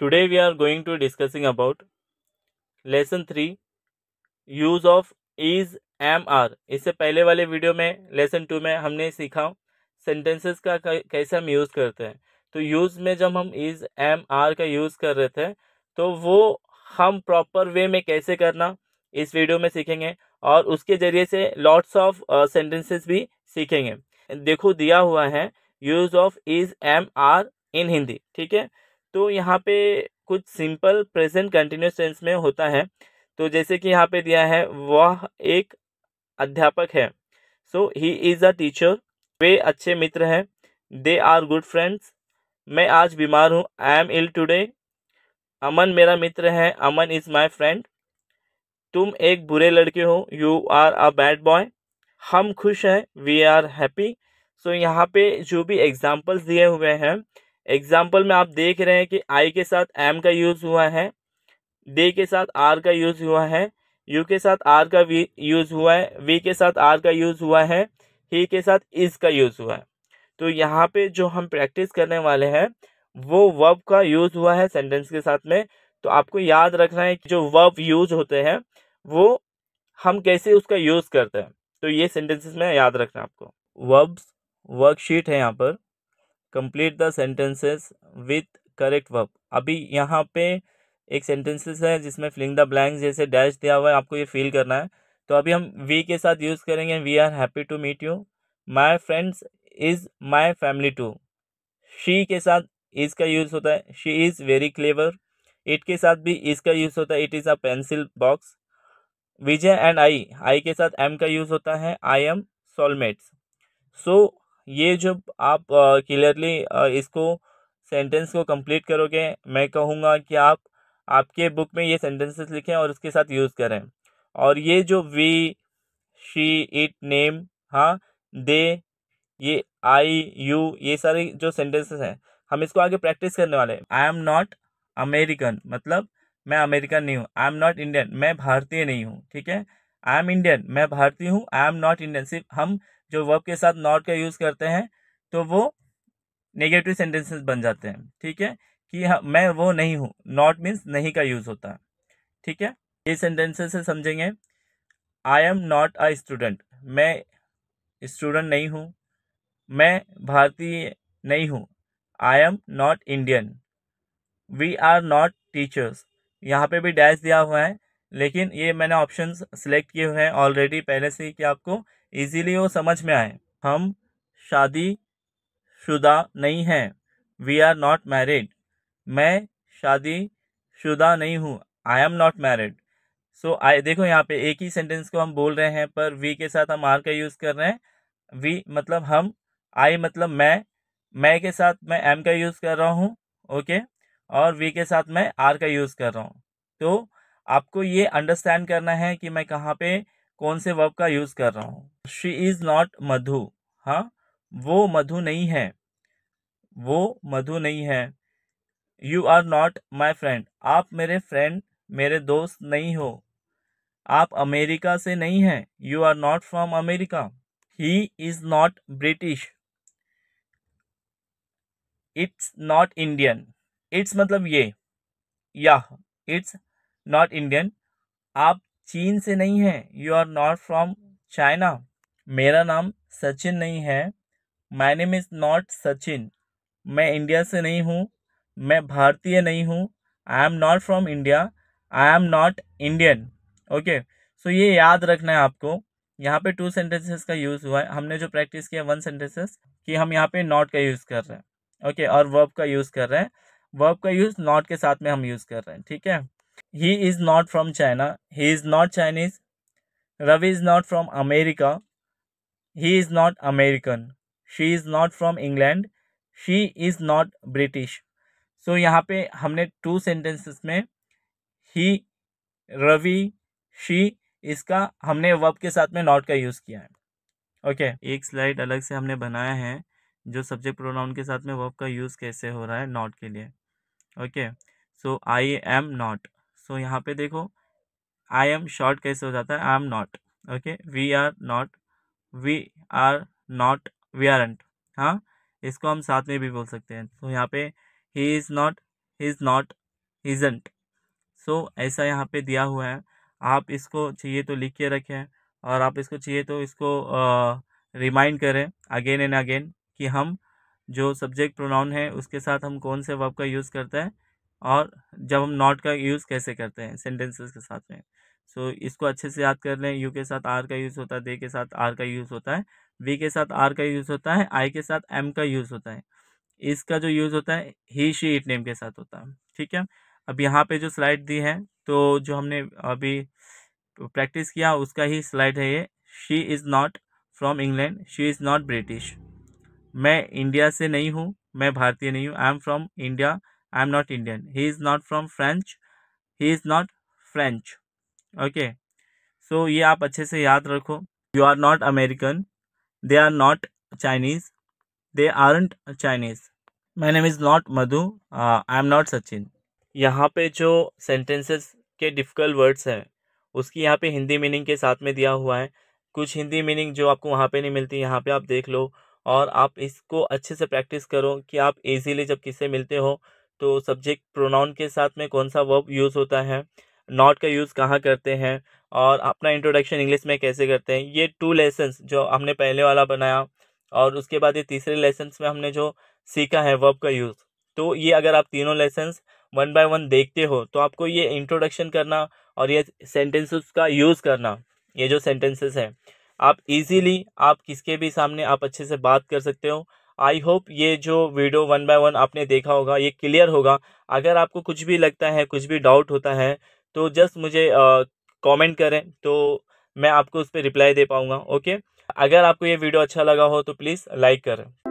today we are going to discussing about lesson 3 use of is am are इससे पहले वाले video में lesson to में हमने सीखा सेंटेंसेस का कैसे हम यूज़ करते हैं तो यूज़ में जब हम इज एम आर का यूज़ कर रहे थे तो वो हम प्रॉपर वे में कैसे करना इस वीडियो में सीखेंगे और उसके ज़रिए से लॉट्स ऑफ सेंटेंसेस भी सीखेंगे देखो दिया हुआ है use of is am are in Hindi ठीक है तो यहाँ पे कुछ सिंपल प्रेजेंट कंटिन्यूस टेंस में होता है तो जैसे कि यहाँ पे दिया है वह एक अध्यापक है सो ही इज़ अ टीचर वे अच्छे मित्र हैं दे आर गुड फ्रेंड्स मैं आज बीमार हूँ आई एम इल टुडे अमन मेरा मित्र है अमन इज़ माई फ्रेंड तुम एक बुरे लड़के हो you are a bad boy हम खुश हैं वी आर हैप्पी सो यहाँ पे जो भी एग्ज़ाम्पल्स दिए हुए हैं एग्जाम्पल में आप देख रहे हैं कि आई के साथ एम का यूज़ हुआ है डे के साथ आर का यूज़ हुआ है यू के साथ आर का वी यूज़ हुआ है वी के साथ आर का यूज़ हुआ है ही के साथ इज़ का यूज़ हुआ है तो यहाँ पे जो हम प्रैक्टिस करने वाले हैं वो वर्ब का यूज़ हुआ है सेंटेंस के साथ में तो आपको याद रखना है कि जो वर्ब यूज होते हैं वो हम कैसे उसका यूज़ करते हैं तो ये सेंटेंसेस में याद रखना आपको वर्ब्स वर्कशीट है यहाँ पर complete the sentences with correct verb अभी यहाँ पे एक सेंटेंसेस है जिसमें फिलिंग द ब्लैंक जैसे डैश दिया हुआ है आपको ये फील करना है तो अभी हम वी के साथ यूज़ करेंगे we are happy to meet you my friends is my family too she के साथ इज़ का यूज़ होता है she is very clever it के साथ भी इसका यूज़ होता है it is a pencil box Vijay and I I के साथ एम का यूज़ होता है आई एम सोलमेट्स सो ये जब आप क्लियरली इसको सेंटेंस को कंप्लीट करोगे मैं कहूँगा कि आप आपके बुक में ये सेंटेंसेस लिखें और उसके साथ यूज़ करें और ये जो वी शी इट नेम हाँ दे ये आई यू ये सारे जो सेंटेंसेस हैं हम इसको आगे प्रैक्टिस करने वाले हैं आई एम नॉट अमेरिकन मतलब मैं अमेरिकन नहीं हूँ आई एम नॉट इंडियन मैं भारतीय नहीं हूँ ठीक है आई एम इंडियन मैं भारतीय हूँ आई एम नॉट इंडियन सिर्फ हम जो वर्ब के साथ नॉट का यूज़ करते हैं तो वो नेगेटिव सेंटेंसेस बन जाते हैं ठीक है कि हाँ मैं वो नहीं हूँ नॉट मीन्स नहीं का यूज़ होता है ठीक है ये सेंटेंसेस से समझेंगे I am not a student मैं स्टूडेंट नहीं हूँ मैं भारतीय नहीं हूँ I am not Indian we are not teachers यहाँ पे भी डैश दिया हुआ है लेकिन ये मैंने ऑप्शन सेलेक्ट किए हुए हैं ऑलरेडी पहले से ही कि आपको इजीली वो समझ में आए हम शादी शुदा नहीं हैं वी आर नॉट मैरिड मैं शादी शुदा नहीं हूँ I am not married so I देखो यहाँ पे एक ही सेंटेंस को हम बोल रहे हैं पर वी के साथ हम आर का यूज़ कर रहे हैं वी मतलब हम आई मतलब मैं मैं के साथ मैं एम का यूज़ कर रहा हूँ ओके और वी के साथ मैं आर का यूज़ कर रहा हूँ तो आपको ये अंडरस्टैंड करना है कि मैं कहाँ पे कौन से वर्ब का यूज़ कर रहा हूँ शी इज़ नॉट मधु हाँ वो मधु नहीं है वो मधु नहीं है you are not my friend आप मेरे फ्रेंड मेरे दोस्त नहीं हो आप अमेरिका से नहीं हैं you are not from America he is not British it's not Indian it's मतलब ये या इट्स नॉट इंडियन आप चीन से नहीं है you are not from China मेरा नाम सचिन नहीं है my name is not Sachin मैं इंडिया से नहीं हूँ मैं भारतीय नहीं हूँ I am not from India I am not Indian okay so ये याद रखना है आपको यहाँ पे टू सेंटेंसेस का यूज़ हुआ है हमने जो प्रैक्टिस किया वन सेंटेंसेस कि हम यहाँ पे नॉट का यूज़ कर रहे हैं ओके okay, और वर्ब का यूज़ कर रहे हैं वर्ब का यूज़ नॉट के साथ में हम यूज़ कर रहे हैं ठीक है he is not from china he is not chinese ravi is not from america he is not american she is not from england she is not british so, yahan pe humne two sentences mein he ravi she इसका हमने verb के साथ में not का use किया है okay okay. एक slide अलग से हमने बनाया है जो सब्जेक्ट प्रोनाउन के साथ में वर्ब का यूज़ कैसे हो रहा है नॉट के लिए okay so I am not so so, यहाँ पे देखो आई एम शॉर्ट कैसे हो जाता है I am not okay we are not we are not we aren't हाँ इसको हम साथ में भी बोल सकते हैं तो so, यहाँ पे ही is not he is not isn't so ऐसा यहाँ पे दिया हुआ है आप इसको चाहिए तो लिख के रखें और आप इसको चाहिए तो इसको रिमाइंड करें अगेन एंड अगेन कि हम जो सब्जेक्ट प्रोनाउन है उसके साथ हम कौन से वर्ब का यूज़ करते हैं और जब हम नॉट का यूज़ कैसे करते हैं सेंटेंसेस के साथ में सो so, इसको अच्छे से याद कर लें यू के साथ आर का यूज़ होता है दे के साथ आर का यूज़ होता है वी के साथ आर का यूज़ होता है आई के साथ एम का यूज़ होता है इसका जो यूज़ होता है ही शी इट नेम के साथ होता है ठीक है अब यहाँ पे जो स्लाइड दी है तो जो हमने अभी प्रैक्टिस किया उसका ही स्लाइड है ये she is not from England she is not British मैं इंडिया से नहीं हूँ मैं भारतीय नहीं हूँ I am from India I am not Indian. He is not from French. He is not French. Okay. So ये आप अच्छे से याद रखो You are not American. They are not Chinese. They aren't Chinese. My name is not Madhu. Uh, I am not Sachin. यहाँ पे जो sentences के difficult words हैं उसकी यहाँ पे हिंदी meaning के साथ में दिया हुआ है कुछ हिंदी meaning जो आपको वहाँ पे नहीं मिलती यहाँ पे आप देख लो और आप इसको अच्छे से प्रैक्टिस करो कि आप इजीली जब किससे मिलते हो तो सब्जेक्ट प्रोनाउन के साथ में कौन सा वर्ब यूज़ होता है नॉट का यूज़ कहाँ करते हैं और अपना इंट्रोडक्शन इंग्लिश में कैसे करते हैं ये टू लेसन्स जो हमने पहले वाला बनाया और उसके बाद ये तीसरे लेसन्स में हमने जो सीखा है वर्ब का यूज़ तो ये अगर आप तीनों लेसन्स वन बाय वन देखते हो तो आपको ये इंट्रोडक्शन करना और ये सेंटेंसेस का यूज़ करना ये जो सेंटेंसेस हैं आप इजीली आप किसके भी सामने आप अच्छे से बात कर सकते हो आई होप ये जो वीडियो वन बाय वन आपने देखा होगा ये क्लियर होगा अगर आपको कुछ भी लगता है कुछ भी डाउट होता है तो जस्ट मुझे कमेंट करें तो मैं आपको उस पर रिप्लाई दे पाऊँगा ओके अगर आपको ये वीडियो अच्छा लगा हो तो प्लीज़ लाइक करें